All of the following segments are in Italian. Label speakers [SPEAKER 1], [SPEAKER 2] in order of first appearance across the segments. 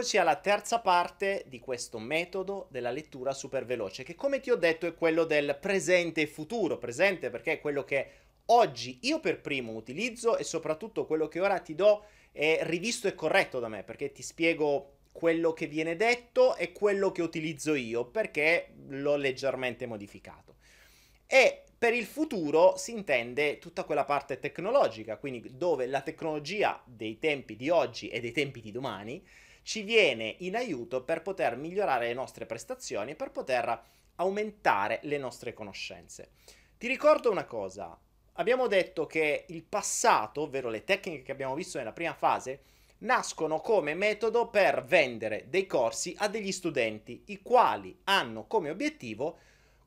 [SPEAKER 1] Eccoci alla terza parte di questo metodo della lettura super veloce, che come ti ho detto è quello del presente e futuro, presente perché è quello che oggi io per primo utilizzo e soprattutto quello che ora ti do è rivisto e corretto da me, perché ti spiego quello che viene detto e quello che utilizzo io, perché l'ho leggermente modificato. E per il futuro si intende tutta quella parte tecnologica, quindi dove la tecnologia dei tempi di oggi e dei tempi di domani ci viene in aiuto per poter migliorare le nostre prestazioni e per poter aumentare le nostre conoscenze. Ti ricordo una cosa, abbiamo detto che il passato, ovvero le tecniche che abbiamo visto nella prima fase, nascono come metodo per vendere dei corsi a degli studenti, i quali hanno come obiettivo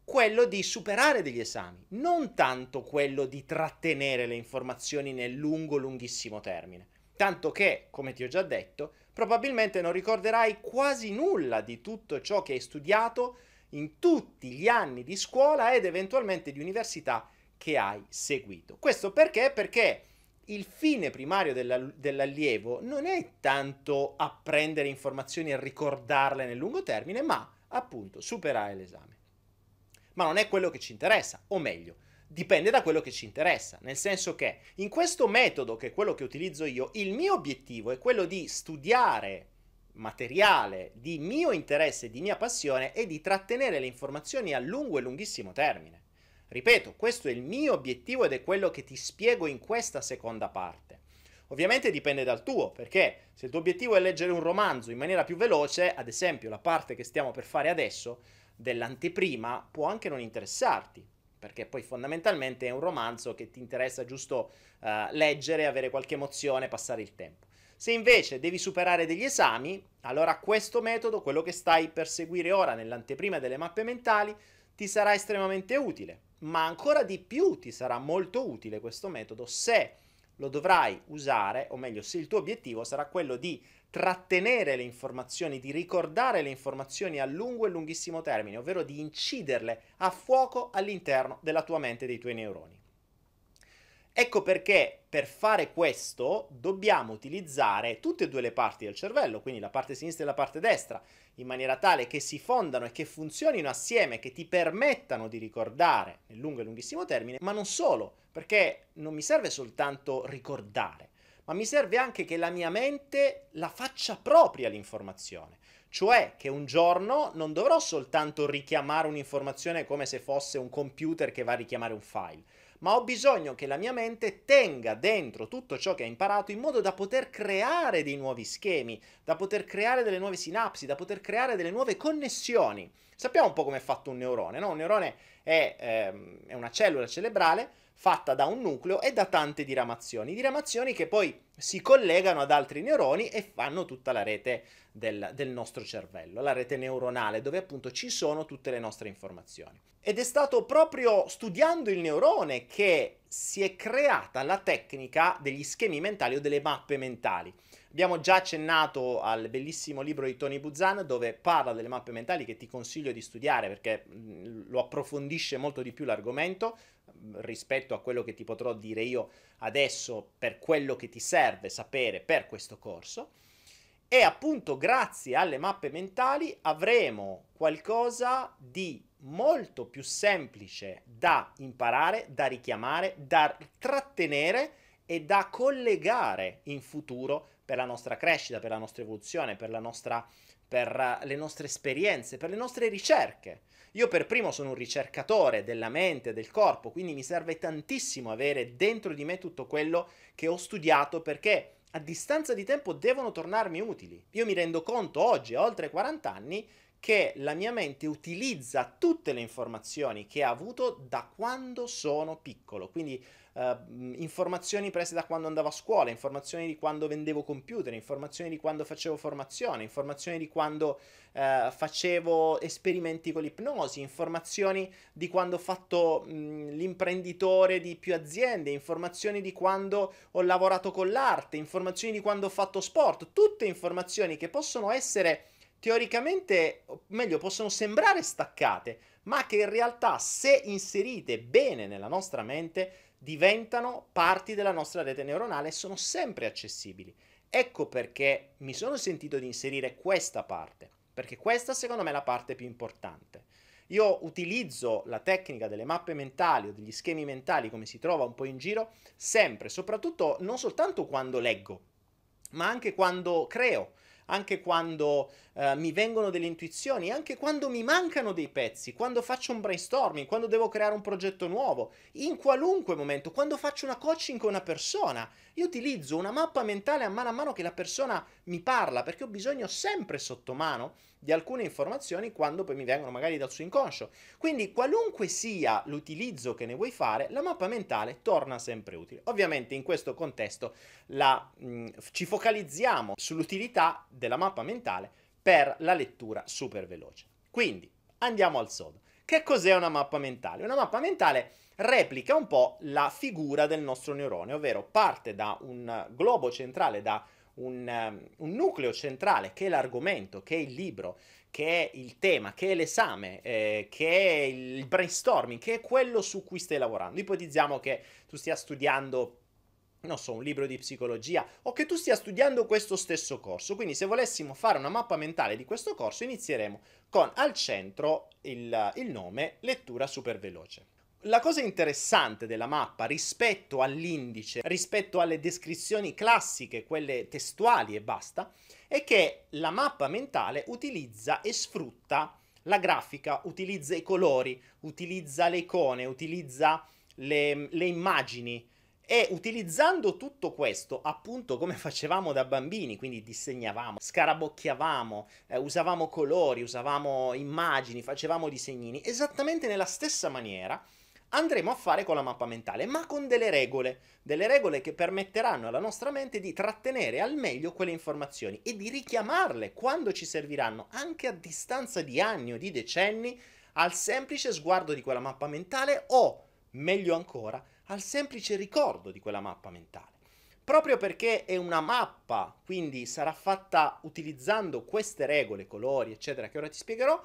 [SPEAKER 1] quello di superare degli esami, non tanto quello di trattenere le informazioni nel lungo, lunghissimo termine. Tanto che, come ti ho già detto, probabilmente non ricorderai quasi nulla di tutto ciò che hai studiato in tutti gli anni di scuola ed eventualmente di università che hai seguito. Questo perché? Perché il fine primario dell'allievo non è tanto apprendere informazioni e ricordarle nel lungo termine, ma appunto superare l'esame. Ma non è quello che ci interessa, o meglio, dipende da quello che ci interessa, nel senso che in questo metodo, che è quello che utilizzo io, il mio obiettivo è quello di studiare materiale di mio interesse, di mia passione e di trattenere le informazioni a lungo e lunghissimo termine. Ripeto, questo è il mio obiettivo ed è quello che ti spiego in questa seconda parte. Ovviamente dipende dal tuo, perché se il tuo obiettivo è leggere un romanzo in maniera più veloce, ad esempio la parte che stiamo per fare adesso, dell'anteprima, può anche non interessarti perché poi fondamentalmente è un romanzo che ti interessa giusto uh, leggere, avere qualche emozione, passare il tempo. Se invece devi superare degli esami, allora questo metodo, quello che stai per seguire ora nell'anteprima delle mappe mentali, ti sarà estremamente utile, ma ancora di più ti sarà molto utile questo metodo se lo dovrai usare, o meglio, se il tuo obiettivo sarà quello di trattenere le informazioni, di ricordare le informazioni a lungo e lunghissimo termine, ovvero di inciderle a fuoco all'interno della tua mente e dei tuoi neuroni. Ecco perché per fare questo dobbiamo utilizzare tutte e due le parti del cervello, quindi la parte sinistra e la parte destra, in maniera tale che si fondano e che funzionino assieme, che ti permettano di ricordare nel lungo e lunghissimo termine, ma non solo, perché non mi serve soltanto ricordare, ma mi serve anche che la mia mente la faccia propria l'informazione. Cioè che un giorno non dovrò soltanto richiamare un'informazione come se fosse un computer che va a richiamare un file, ma ho bisogno che la mia mente tenga dentro tutto ciò che ha imparato in modo da poter creare dei nuovi schemi, da poter creare delle nuove sinapsi, da poter creare delle nuove connessioni. Sappiamo un po' come è fatto un neurone, no? Un neurone è, ehm, è una cellula cerebrale fatta da un nucleo e da tante diramazioni, diramazioni che poi si collegano ad altri neuroni e fanno tutta la rete del, del, nostro cervello, la rete neuronale, dove appunto ci sono tutte le nostre informazioni. Ed è stato proprio studiando il neurone che si è creata la tecnica degli schemi mentali o delle mappe mentali. Abbiamo già accennato al bellissimo libro di Tony Buzan dove parla delle mappe mentali che ti consiglio di studiare perché mm, lo approfondisce molto di più l'argomento, rispetto a quello che ti potrò dire io adesso per quello che ti serve sapere per questo corso. E appunto grazie alle mappe mentali avremo qualcosa di molto più semplice da imparare, da richiamare, da trattenere e da collegare in futuro per la nostra crescita, per la nostra evoluzione, per, la nostra, per eh, le nostre esperienze, per le nostre ricerche. Io per primo sono un ricercatore della mente, del corpo, quindi mi serve tantissimo avere dentro di me tutto quello che ho studiato perché a distanza di tempo devono tornarmi utili. Io mi rendo conto oggi, oltre 40 anni, che la mia mente utilizza tutte le informazioni che ha avuto da quando sono piccolo, quindi eh, informazioni prese da quando andavo a scuola, informazioni di quando vendevo computer, informazioni di quando facevo formazione, informazioni di quando eh, facevo esperimenti con l'ipnosi, informazioni di quando ho fatto mh, l'imprenditore di più aziende, informazioni di quando ho lavorato con l'arte, informazioni di quando ho fatto sport, tutte informazioni che possono essere teoricamente, meglio, possono sembrare staccate, ma che in realtà se inserite bene nella nostra mente diventano parti della nostra rete neuronale e sono sempre accessibili. Ecco perché mi sono sentito di inserire questa parte, perché questa secondo me è la parte più importante. Io utilizzo la tecnica delle mappe mentali o degli schemi mentali come si trova un po' in giro sempre, soprattutto non soltanto quando leggo, ma anche quando creo, anche quando eh, mi vengono delle intuizioni, anche quando mi mancano dei pezzi, quando faccio un brainstorming, quando devo creare un progetto nuovo, in qualunque momento, quando faccio una coaching con una persona, io utilizzo una mappa mentale a mano a mano che la persona mi parla, perché ho bisogno sempre sotto mano di alcune informazioni quando poi mi vengono magari dal suo inconscio. Quindi qualunque sia l'utilizzo che ne vuoi fare, la mappa mentale torna sempre utile. Ovviamente in questo contesto la, mh, ci focalizziamo sull'utilità della mappa mentale per la lettura super veloce. Quindi andiamo al sodo. Che cos'è una mappa mentale? Una mappa mentale replica un po' la figura del nostro neurone, ovvero parte da un globo centrale, da un, ehm, un, nucleo centrale che è l'argomento, che è il libro, che è il tema, che è l'esame, eh, che è il brainstorming, che è quello su cui stai lavorando. Ipotizziamo che tu stia studiando non so, un libro di psicologia o che tu stia studiando questo stesso corso. Quindi se volessimo fare una mappa mentale di questo corso inizieremo con al centro il, il nome lettura super veloce. La cosa interessante della mappa rispetto all'indice, rispetto alle descrizioni classiche, quelle testuali e basta, è che la mappa mentale utilizza e sfrutta la grafica, utilizza i colori, utilizza le icone, utilizza le, le immagini, e utilizzando tutto questo, appunto come facevamo da bambini, quindi disegnavamo, scarabocchiavamo, eh, usavamo colori, usavamo immagini, facevamo disegnini, esattamente nella stessa maniera andremo a fare con la mappa mentale, ma con delle regole, delle regole che permetteranno alla nostra mente di trattenere al meglio quelle informazioni e di richiamarle quando ci serviranno, anche a distanza di anni o di decenni, al semplice sguardo di quella mappa mentale o, meglio ancora, al semplice ricordo di quella mappa mentale. Proprio perché è una mappa, quindi sarà fatta utilizzando queste regole, colori, eccetera, che ora ti spiegherò,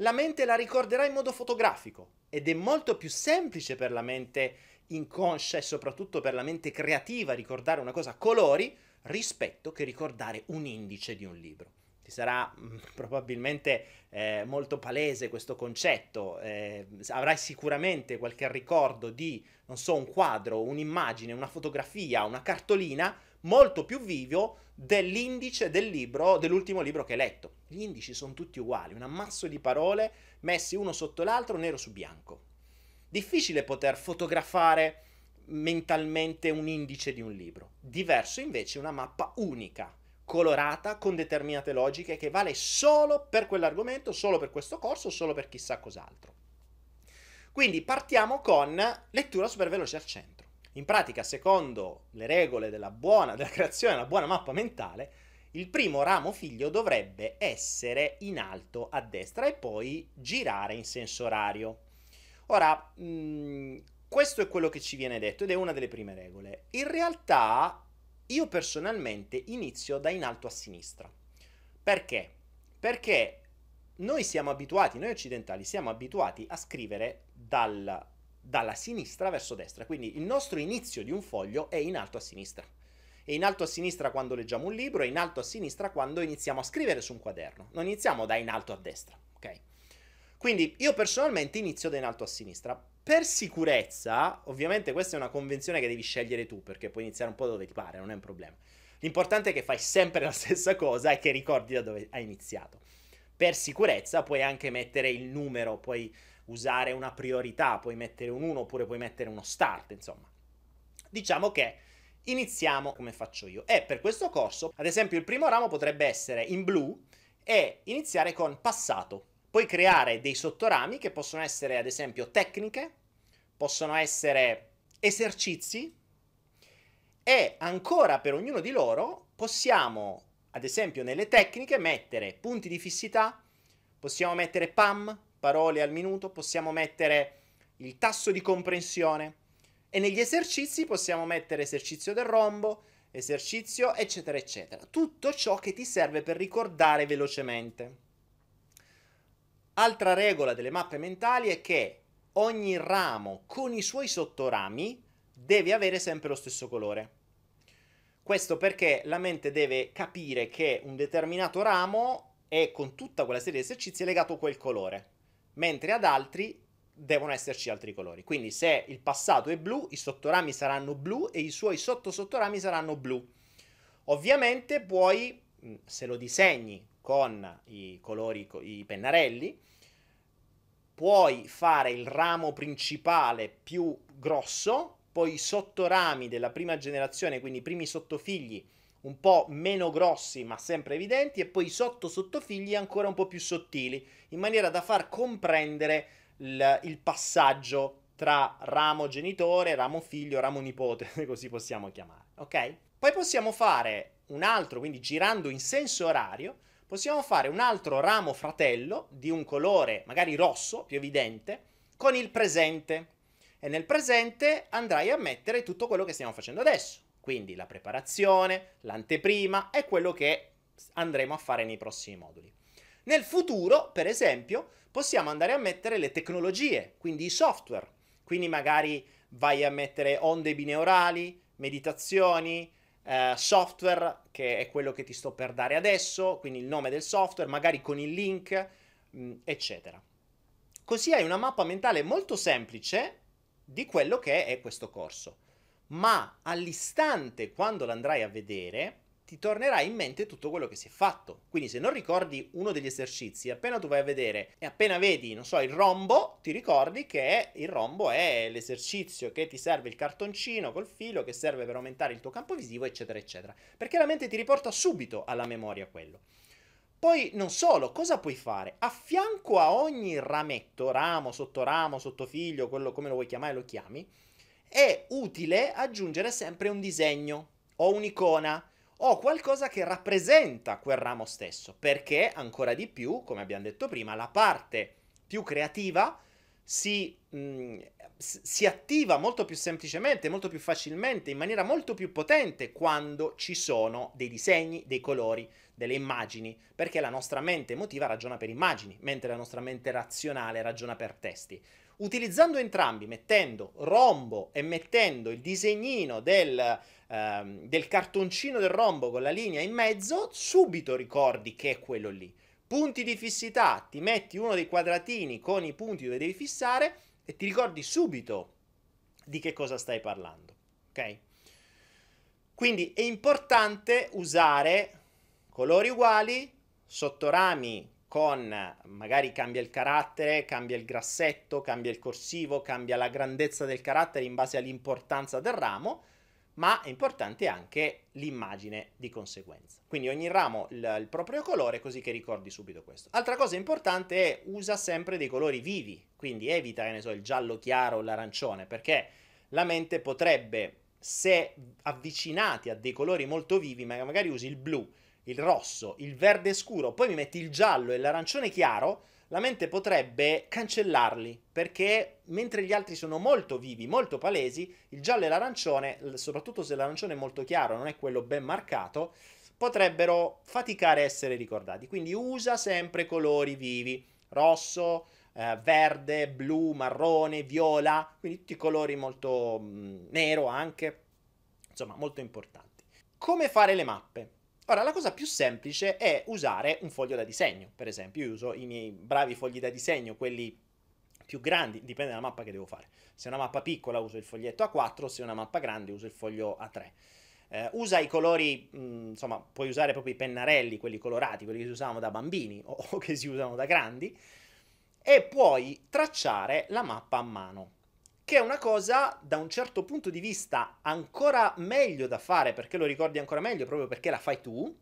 [SPEAKER 1] la mente la ricorderà in modo fotografico ed è molto più semplice per la mente inconscia e soprattutto per la mente creativa ricordare una cosa a colori rispetto che ricordare un indice di un libro ti sarà mm, probabilmente eh, molto palese questo concetto, eh, avrai sicuramente qualche ricordo di, non so, un quadro, un'immagine, una fotografia, una cartolina molto più vivo dell'indice del libro, dell'ultimo libro che hai letto. Gli indici sono tutti uguali, un ammasso di parole messi uno sotto l'altro, nero su bianco. Difficile poter fotografare mentalmente un indice di un libro, diverso invece una mappa unica colorata con determinate logiche che vale solo per quell'argomento, solo per questo corso, solo per chissà cos'altro. Quindi partiamo con lettura super veloce al centro. In pratica, secondo le regole della, buona, della creazione della buona mappa mentale, il primo ramo figlio dovrebbe essere in alto a destra e poi girare in senso orario. Ora, mh, mm, questo è quello che ci viene detto ed è una delle prime regole. In realtà io personalmente inizio da in alto a sinistra. Perché? Perché noi siamo abituati, noi occidentali siamo abituati a scrivere dal, dalla sinistra verso destra, quindi il nostro inizio di un foglio è in alto a sinistra. È in alto a sinistra quando leggiamo un libro, è in alto a sinistra quando iniziamo a scrivere su un quaderno. Non iniziamo da in alto a destra, ok? Quindi io personalmente inizio da in alto a sinistra. Per sicurezza, ovviamente questa è una convenzione che devi scegliere tu, perché puoi iniziare un po' dove ti pare, non è un problema. L'importante è che fai sempre la stessa cosa e che ricordi da dove hai iniziato. Per sicurezza puoi anche mettere il numero, puoi usare una priorità, puoi mettere un 1 oppure puoi mettere uno start, insomma. Diciamo che iniziamo come faccio io. E per questo corso, ad esempio, il primo ramo potrebbe essere in blu e iniziare con passato puoi creare dei sottorami che possono essere, ad esempio, tecniche, possono essere esercizi e ancora per ognuno di loro possiamo, ad esempio, nelle tecniche mettere punti di fissità, possiamo mettere PAM, parole al minuto, possiamo mettere il tasso di comprensione e negli esercizi possiamo mettere esercizio del rombo, esercizio, eccetera, eccetera. Tutto ciò che ti serve per ricordare velocemente. Altra regola delle mappe mentali è che ogni ramo con i suoi sottorami deve avere sempre lo stesso colore. Questo perché la mente deve capire che un determinato ramo è con tutta quella serie di esercizi legato a quel colore, mentre ad altri devono esserci altri colori. Quindi se il passato è blu, i sottorami saranno blu e i suoi sottosottorami saranno blu. Ovviamente puoi, se lo disegni con i colori, i pennarelli, puoi fare il ramo principale più grosso, poi i sottorami della prima generazione, quindi i primi sottofigli un po' meno grossi ma sempre evidenti e poi i sotto sottofigli ancora un po' più sottili, in maniera da far comprendere il, il passaggio tra ramo genitore, ramo figlio, ramo nipote, così possiamo chiamare, ok? Poi possiamo fare un altro, quindi girando in senso orario, possiamo fare un altro ramo fratello di un colore magari rosso, più evidente, con il presente. E nel presente andrai a mettere tutto quello che stiamo facendo adesso. Quindi la preparazione, l'anteprima e quello che andremo a fare nei prossimi moduli. Nel futuro, per esempio, possiamo andare a mettere le tecnologie, quindi i software. Quindi magari vai a mettere onde bineurali, meditazioni, eh, software, che è quello che ti sto per dare adesso, quindi il nome del software, magari con il link, mm, eccetera. Così hai una mappa mentale molto semplice di quello che è questo corso. Ma all'istante, quando l'andrai a vedere, ti tornerà in mente tutto quello che si è fatto. Quindi se non ricordi uno degli esercizi, appena tu vai a vedere e appena vedi, non so, il rombo, ti ricordi che il rombo è l'esercizio che ti serve il cartoncino col filo che serve per aumentare il tuo campo visivo, eccetera, eccetera. Perché la mente ti riporta subito alla memoria quello. Poi non solo, cosa puoi fare? A fianco a ogni rametto, ramo, sottoramo, sottofiglio, quello come lo vuoi chiamare lo chiami, è utile aggiungere sempre un disegno o un'icona o qualcosa che rappresenta quel ramo stesso, perché ancora di più, come abbiamo detto prima, la parte più creativa si, mh, mm, si attiva molto più semplicemente, molto più facilmente, in maniera molto più potente quando ci sono dei disegni, dei colori, delle immagini, perché la nostra mente emotiva ragiona per immagini, mentre la nostra mente razionale ragiona per testi. Utilizzando entrambi, mettendo rombo e mettendo il disegnino del ehm, del cartoncino del rombo con la linea in mezzo, subito ricordi che è quello lì. Punti di fissità, ti metti uno dei quadratini con i punti dove devi fissare e ti ricordi subito di che cosa stai parlando. Ok? Quindi è importante usare colori uguali, sottorami con magari cambia il carattere, cambia il grassetto, cambia il corsivo, cambia la grandezza del carattere in base all'importanza del ramo ma è importante anche l'immagine di conseguenza. Quindi ogni ramo il, il, proprio colore così che ricordi subito questo. Altra cosa importante è usa sempre dei colori vivi, quindi evita, ne so, il giallo chiaro o l'arancione, perché la mente potrebbe, se avvicinati a dei colori molto vivi, magari usi il blu, il rosso, il verde scuro, poi mi metti il giallo e l'arancione chiaro, la mente potrebbe cancellarli perché mentre gli altri sono molto vivi, molto palesi, il giallo e l'arancione, soprattutto se l'arancione è molto chiaro, non è quello ben marcato, potrebbero faticare a essere ricordati. Quindi usa sempre colori vivi, rosso, eh, verde, blu, marrone, viola, quindi tutti colori molto mh, mm, nero anche, insomma molto importanti. Come fare le mappe? Ora, la cosa più semplice è usare un foglio da disegno, per esempio. Io uso i miei bravi fogli da disegno, quelli più grandi, dipende dalla mappa che devo fare. Se è una mappa piccola uso il foglietto A4, se è una mappa grande uso il foglio A3. Eh, usa i colori, mh, insomma, puoi usare proprio i pennarelli, quelli colorati, quelli che si usavano da bambini o, o che si usano da grandi, e puoi tracciare la mappa a mano che è una cosa da un certo punto di vista ancora meglio da fare perché lo ricordi ancora meglio proprio perché la fai tu,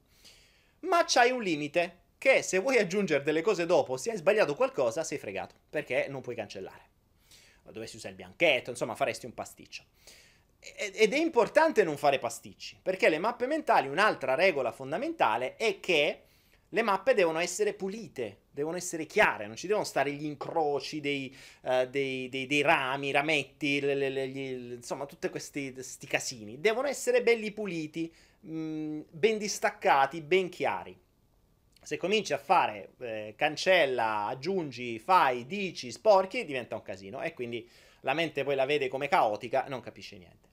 [SPEAKER 1] ma c'hai un limite che se vuoi aggiungere delle cose dopo, se hai sbagliato qualcosa, sei fregato perché non puoi cancellare. Dove si usa il bianchetto, insomma, faresti un pasticcio. Ed è importante non fare pasticci, perché le mappe mentali, un'altra regola fondamentale è che le mappe devono essere pulite, devono essere chiare, non ci devono stare gli incroci dei, uh, dei, dei, dei rami, rametti, le, le, le, gli, insomma tutti questi casini. Devono essere belli puliti, mh, mm, ben distaccati, ben chiari. Se cominci a fare eh, cancella, aggiungi, fai, dici, sporchi, diventa un casino e quindi la mente poi la vede come caotica, non capisce niente.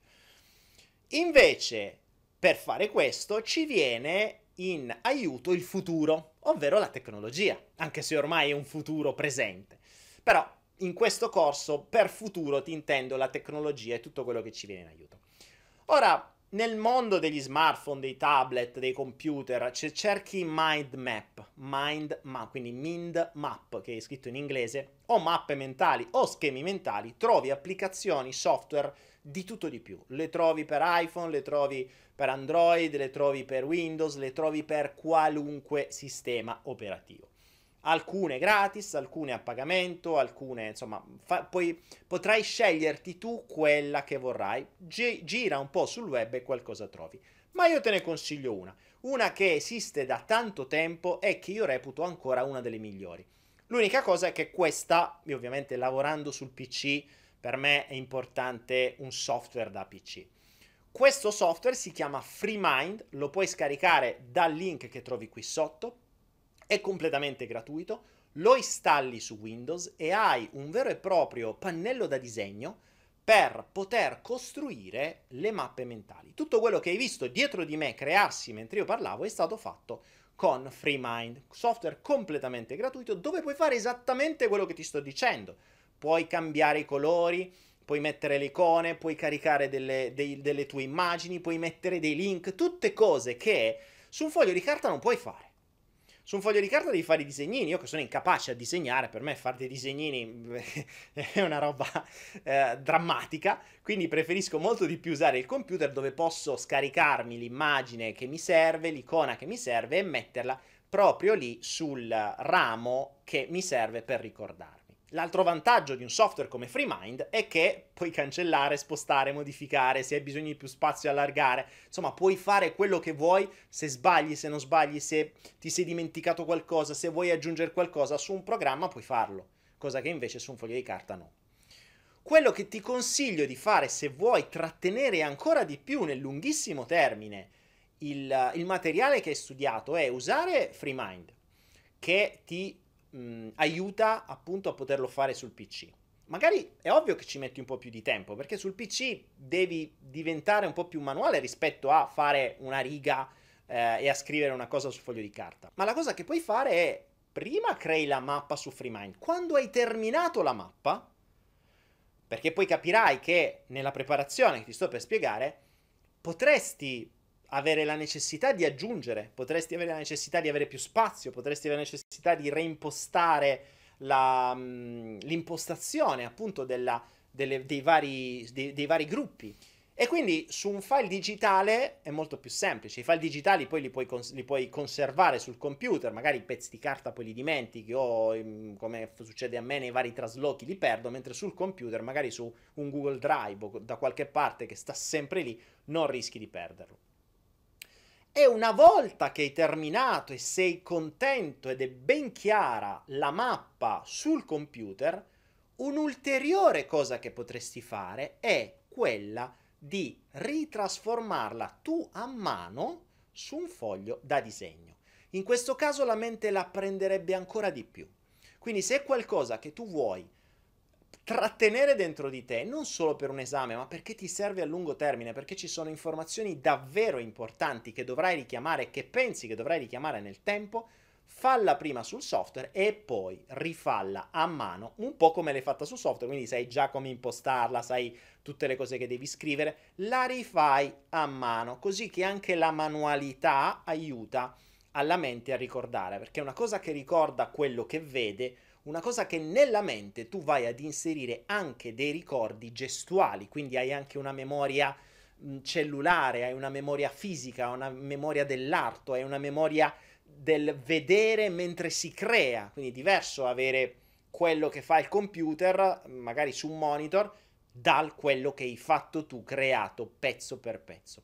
[SPEAKER 1] Invece, per fare questo, ci viene in aiuto il futuro, ovvero la tecnologia, anche se ormai è un futuro presente. Però in questo corso per futuro ti intendo la tecnologia e tutto quello che ci viene in aiuto. Ora, nel mondo degli smartphone, dei tablet, dei computer, c- cerchi mind map, mind map, quindi mind map che è scritto in inglese, o mappe mentali o schemi mentali, trovi applicazioni, software di tutto di più. Le trovi per iPhone, le trovi per Android, le trovi per Windows, le trovi per qualunque sistema operativo. Alcune gratis, alcune a pagamento, alcune insomma, fa, poi potrai sceglierti tu quella che vorrai. G- gira un po' sul web e qualcosa trovi. Ma io te ne consiglio una, una che esiste da tanto tempo e che io reputo ancora una delle migliori. L'unica cosa è che questa, ovviamente lavorando sul PC, per me è importante un software da PC. Questo software si chiama FreeMind, lo puoi scaricare dal link che trovi qui sotto, è completamente gratuito, lo installi su Windows e hai un vero e proprio pannello da disegno per poter costruire le mappe mentali. Tutto quello che hai visto dietro di me crearsi mentre io parlavo è stato fatto con FreeMind, software completamente gratuito dove puoi fare esattamente quello che ti sto dicendo puoi cambiare i colori, puoi mettere le icone, puoi caricare delle, dei, delle tue immagini, puoi mettere dei link, tutte cose che su un foglio di carta non puoi fare su un foglio di carta devi fare i disegnini. Io che sono incapace a disegnare, per me fare dei disegnini è una roba eh, drammatica. Quindi preferisco molto di più usare il computer dove posso scaricarmi l'immagine che mi serve, l'icona che mi serve e metterla proprio lì sul ramo che mi serve per ricordare. L'altro vantaggio di un software come FreeMind è che puoi cancellare, spostare, modificare, se hai bisogno di più spazio allargare, insomma puoi fare quello che vuoi, se sbagli, se non sbagli, se ti sei dimenticato qualcosa, se vuoi aggiungere qualcosa su un programma puoi farlo, cosa che invece su un foglio di carta no. Quello che ti consiglio di fare se vuoi trattenere ancora di più nel lunghissimo termine il, il materiale che hai studiato è usare FreeMind, che ti mh, mm, aiuta appunto a poterlo fare sul PC. Magari è ovvio che ci metti un po' più di tempo, perché sul PC devi diventare un po' più manuale rispetto a fare una riga eh, e a scrivere una cosa su foglio di carta. Ma la cosa che puoi fare è prima crei la mappa su FreeMind. Quando hai terminato la mappa, perché poi capirai che nella preparazione che ti sto per spiegare, potresti avere la necessità di aggiungere, potresti avere la necessità di avere più spazio, potresti avere la necessità di reimpostare la, mm, l'impostazione appunto della, delle, dei, vari, dei, dei vari gruppi. E quindi su un file digitale è molto più semplice. I file digitali poi li puoi, cons- li puoi, conservare sul computer, magari i pezzi di carta poi li dimentichi o mm, come succede a me nei vari traslochi li perdo, mentre sul computer, magari su un Google Drive o da qualche parte che sta sempre lì, non rischi di perderlo. E una volta che hai terminato e sei contento ed è ben chiara la mappa sul computer, un'ulteriore cosa che potresti fare è quella di ritrasformarla tu a mano su un foglio da disegno. In questo caso la mente la prenderebbe ancora di più. Quindi se è qualcosa che tu vuoi trattenere dentro di te, non solo per un esame, ma perché ti serve a lungo termine, perché ci sono informazioni davvero importanti che dovrai richiamare, che pensi che dovrai richiamare nel tempo, falla prima sul software e poi rifalla a mano, un po' come l'hai fatta sul software, quindi sai già come impostarla, sai tutte le cose che devi scrivere, la rifai a mano, così che anche la manualità aiuta alla mente a ricordare, perché una cosa che ricorda quello che vede, una cosa che nella mente tu vai ad inserire anche dei ricordi gestuali, quindi hai anche una memoria cellulare, hai una memoria fisica, una memoria dell'arto, hai una memoria del vedere mentre si crea, quindi è diverso avere quello che fa il computer, magari su un monitor, dal quello che hai fatto tu, creato pezzo per pezzo.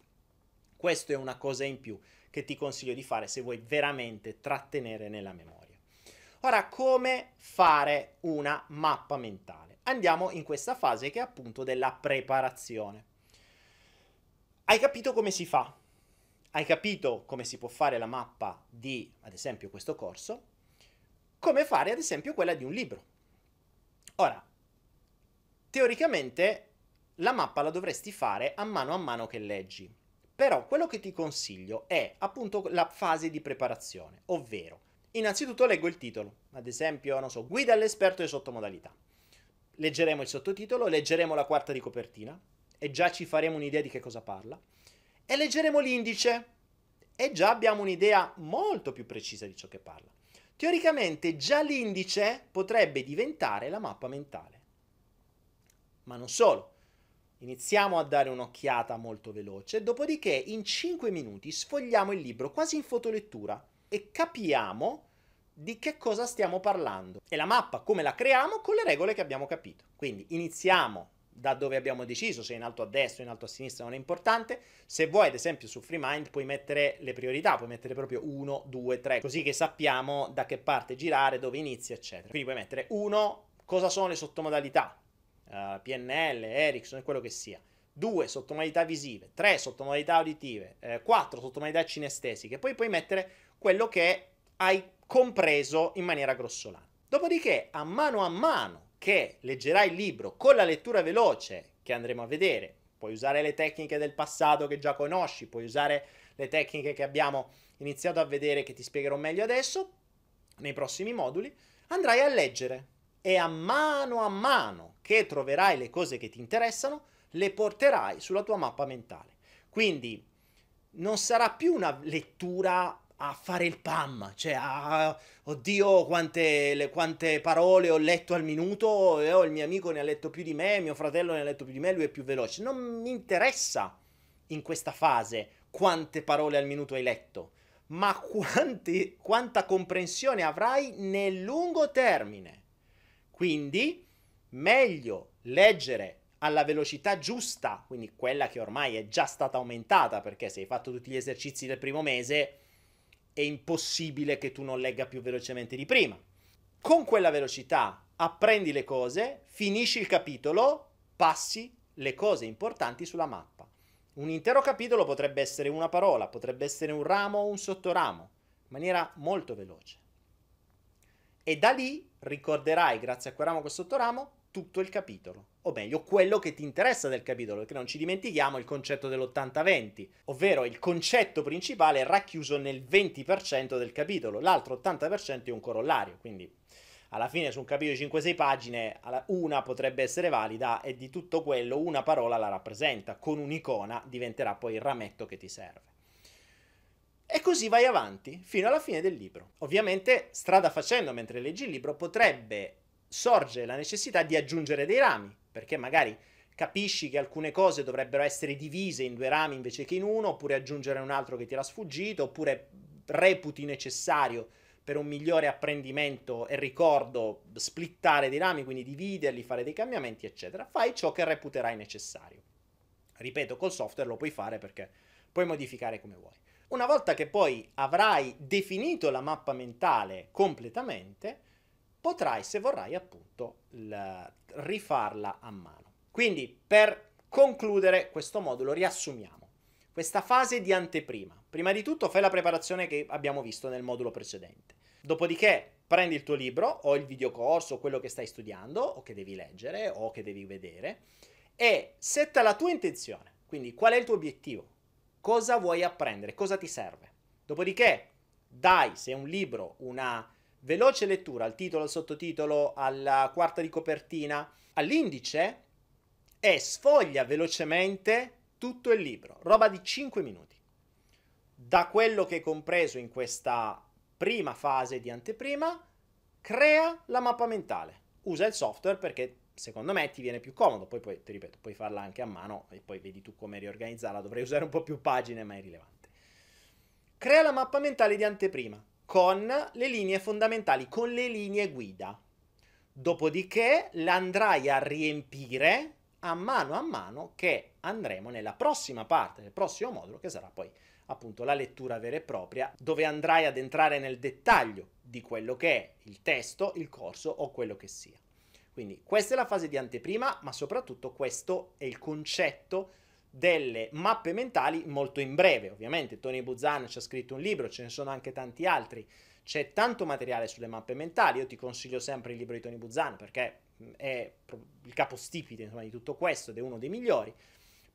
[SPEAKER 1] Questo è una cosa in più che ti consiglio di fare se vuoi veramente trattenere nella memoria. Ora, come fare una mappa mentale? Andiamo in questa fase che è appunto della preparazione. Hai capito come si fa? Hai capito come si può fare la mappa di, ad esempio, questo corso? Come fare, ad esempio, quella di un libro? Ora, teoricamente la mappa la dovresti fare a mano a mano che leggi. Però quello che ti consiglio è appunto la fase di preparazione, ovvero innanzitutto leggo il titolo, ad esempio, non so, guida all'esperto di sottomodalità. Leggeremo il sottotitolo, leggeremo la quarta di copertina e già ci faremo un'idea di che cosa parla e leggeremo l'indice e già abbiamo un'idea molto più precisa di ciò che parla. Teoricamente già l'indice potrebbe diventare la mappa mentale. Ma non solo. Iniziamo a dare un'occhiata molto veloce, dopodiché in 5 minuti sfogliamo il libro quasi in fotolettura e capiamo di che cosa stiamo parlando e la mappa come la creiamo con le regole che abbiamo capito. Quindi iniziamo da dove abbiamo deciso, se in alto a destra o in alto a sinistra non è importante. Se vuoi, ad esempio, su FreeMind puoi mettere le priorità, puoi mettere proprio 1, 2, 3, così che sappiamo da che parte girare, dove inizia, eccetera. Quindi puoi mettere 1, cosa sono le sottomodalità, uh, eh, PNL, Ericsson, quello che sia. 2 sottomodalità visive, 3 sottomodalità auditive. 4 eh, sottomodalità cinestesiche, poi puoi mettere quello che hai compreso in maniera grossolana. Dopodiché, a mano a mano che leggerai il libro con la lettura veloce che andremo a vedere, puoi usare le tecniche del passato che già conosci, puoi usare le tecniche che abbiamo iniziato a vedere che ti spiegherò meglio adesso, nei prossimi moduli, andrai a leggere e a mano a mano che troverai le cose che ti interessano, le porterai sulla tua mappa mentale. Quindi non sarà più una lettura a fare il PAM, cioè a, oddio quante, le, quante parole ho letto al minuto, eh, oh, il mio amico ne ha letto più di me, mio fratello ne ha letto più di me, lui è più veloce. Non mi interessa in questa fase quante parole al minuto hai letto, ma quanti, quanta comprensione avrai nel lungo termine. Quindi meglio leggere alla velocità giusta, quindi quella che ormai è già stata aumentata perché se hai fatto tutti gli esercizi del primo mese è impossibile che tu non legga più velocemente di prima. Con quella velocità apprendi le cose, finisci il capitolo, passi le cose importanti sulla mappa. Un intero capitolo potrebbe essere una parola, potrebbe essere un ramo o un sottoramo, in maniera molto veloce. E da lì ricorderai, grazie a quel ramo o quel sottoramo, tutto il capitolo o meglio quello che ti interessa del capitolo, perché non ci dimentichiamo il concetto dell'80-20, ovvero il concetto principale racchiuso nel 20% del capitolo, l'altro 80% è un corollario, quindi alla fine su un capitolo di 5-6 pagine una potrebbe essere valida e di tutto quello una parola la rappresenta, con un'icona diventerà poi il rametto che ti serve. E così vai avanti fino alla fine del libro. Ovviamente, strada facendo mentre leggi il libro, potrebbe sorgere la necessità di aggiungere dei rami, perché magari capisci che alcune cose dovrebbero essere divise in due rami invece che in uno, oppure aggiungere un altro che ti era sfuggito, oppure reputi necessario per un migliore apprendimento e ricordo splittare dei rami, quindi dividerli, fare dei cambiamenti, eccetera. Fai ciò che reputerai necessario. Ripeto, col software lo puoi fare perché puoi modificare come vuoi. Una volta che poi avrai definito la mappa mentale completamente, potrai, se vorrai, appunto, la, rifarla a mano. Quindi, per concludere questo modulo, riassumiamo questa fase di anteprima. Prima di tutto fai la preparazione che abbiamo visto nel modulo precedente. Dopodiché prendi il tuo libro o il videocorso o quello che stai studiando o che devi leggere o che devi vedere e setta la tua intenzione. Quindi qual è il tuo obiettivo? Cosa vuoi apprendere? Cosa ti serve? Dopodiché dai, se è un libro, una, veloce lettura al titolo, al sottotitolo, alla quarta di copertina, all'indice e sfoglia velocemente tutto il libro, roba di 5 minuti. Da quello che è compreso in questa prima fase di anteprima, crea la mappa mentale. Usa il software perché secondo me ti viene più comodo, poi, poi ti ripeto, puoi farla anche a mano e poi vedi tu come riorganizzarla, dovrei usare un po' più pagine, ma è rilevante. Crea la mappa mentale di anteprima con le linee fondamentali, con le linee guida. Dopodiché l'andrai a riempire a mano a mano che andremo nella prossima parte, nel prossimo modulo che sarà poi appunto la lettura vera e propria, dove andrai ad entrare nel dettaglio di quello che è il testo, il corso o quello che sia. Quindi questa è la fase di anteprima, ma soprattutto questo è il concetto delle mappe mentali molto in breve. Ovviamente Tony Buzan ci ha scritto un libro, ce ne sono anche tanti altri. C'è tanto materiale sulle mappe mentali, io ti consiglio sempre il libro di Tony Buzan perché mm, è il capostipite insomma, di tutto questo ed è uno dei migliori,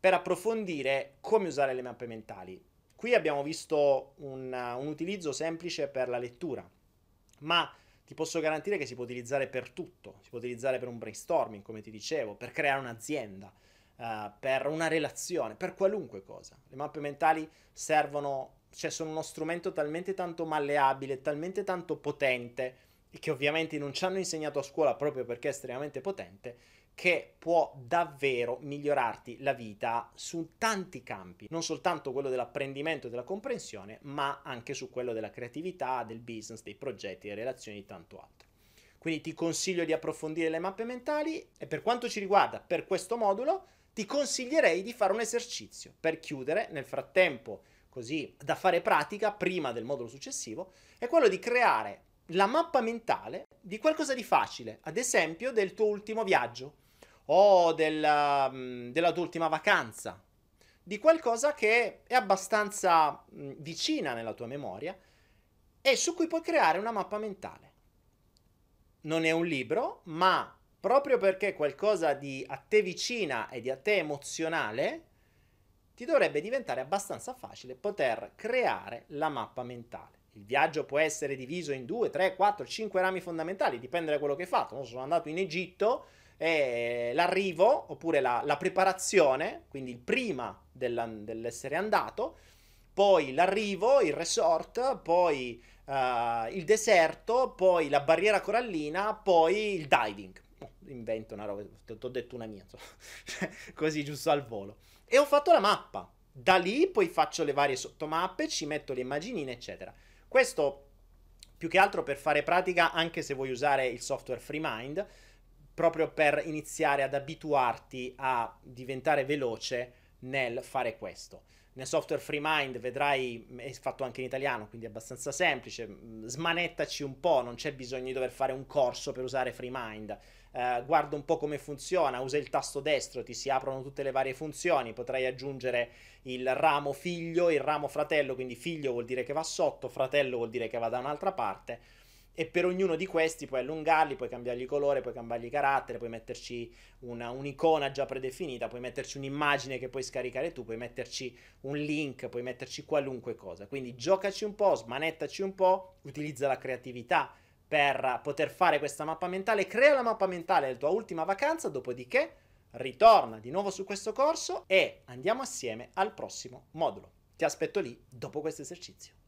[SPEAKER 1] per approfondire come usare le mappe mentali. Qui abbiamo visto un, un utilizzo semplice per la lettura, ma ti posso garantire che si può utilizzare per tutto, si può utilizzare per un brainstorming, come ti dicevo, per creare un'azienda uh, per una relazione, per qualunque cosa. Le mappe mentali servono, cioè sono uno strumento talmente tanto malleabile, talmente tanto potente, che ovviamente non ci hanno insegnato a scuola proprio perché è estremamente potente, che può davvero migliorarti la vita su tanti campi, non soltanto quello dell'apprendimento e della comprensione, ma anche su quello della creatività, del business, dei progetti, delle relazioni e tanto altro. Quindi ti consiglio di approfondire le mappe mentali e per quanto ci riguarda, per questo modulo, ti consiglierei di fare un esercizio per chiudere nel frattempo, così da fare pratica prima del modulo successivo, è quello di creare la mappa mentale di qualcosa di facile, ad esempio del tuo ultimo viaggio o della, mm, della tua ultima vacanza, di qualcosa che è abbastanza mm, vicina nella tua memoria e su cui puoi creare una mappa mentale. Non è un libro, ma proprio perché qualcosa di a te vicina e di a te emozionale, ti dovrebbe diventare abbastanza facile poter creare la mappa mentale. Il viaggio può essere diviso in due, tre, quattro, cinque rami fondamentali, dipende da quello che hai fatto. Non sono andato in Egitto, eh, l'arrivo oppure la, la, preparazione, quindi il prima della, dell'essere andato, poi l'arrivo, il resort, poi uh, il deserto, poi la barriera corallina, poi il diving invento una roba, ti ho detto una mia, cioè, così giusto al volo. E ho fatto la mappa. Da lì poi faccio le varie sottomappe, ci metto le immaginine, eccetera. Questo più che altro per fare pratica, anche se vuoi usare il software FreeMind, proprio per iniziare ad abituarti a diventare veloce nel fare questo. Nel software FreeMind vedrai, è fatto anche in italiano, quindi è abbastanza semplice, smanettaci un po', non c'è bisogno di dover fare un corso per usare FreeMind eh, guarda un po' come funziona, usa il tasto destro, ti si aprono tutte le varie funzioni, potrai aggiungere il ramo figlio, il ramo fratello, quindi figlio vuol dire che va sotto, fratello vuol dire che va da un'altra parte e per ognuno di questi puoi allungarli, puoi cambiargli colore, puoi cambiargli carattere, puoi metterci una, un'icona già predefinita, puoi metterci un'immagine che puoi scaricare tu, puoi metterci un link, puoi metterci qualunque cosa. Quindi giocaci un po', smanettaci un po', utilizza la creatività, per poter fare questa mappa mentale, crea la mappa mentale della tua ultima vacanza, dopodiché ritorna di nuovo su questo corso e andiamo assieme al prossimo modulo. Ti aspetto lì dopo questo esercizio.